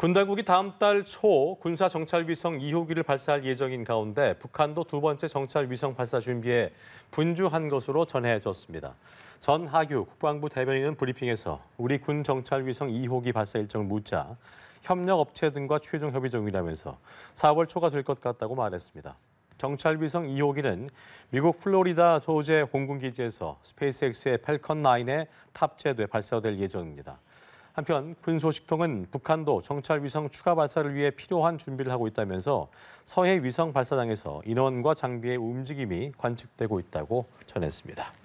군 당국이 다음 달 초 군사 정찰 위성 2호기를 발사할 예정인 가운데 북한도 두 번째 정찰 위성 발사 준비에 분주한 것으로 전해졌습니다. 전하규 국방부 대변인은 브리핑에서 우리 군 정찰 위성 2호기 발사 일정을 묻자 협력 업체 등과 최종 협의 중이라면서 4월 초가 될 것 같다고 말했습니다. 정찰 위성 2호기는 미국 플로리다 소재 공군 기지에서 스페이스X의 펠컨 9에 탑재돼 발사될 예정입니다. 한편 군소식통은 북한도 정찰 위성 추가 발사를 위해 필요한 준비를 하고 있다면서 서해 위성 발사장에서 인원과 장비의 움직임이 관측되고 있다고 전했습니다.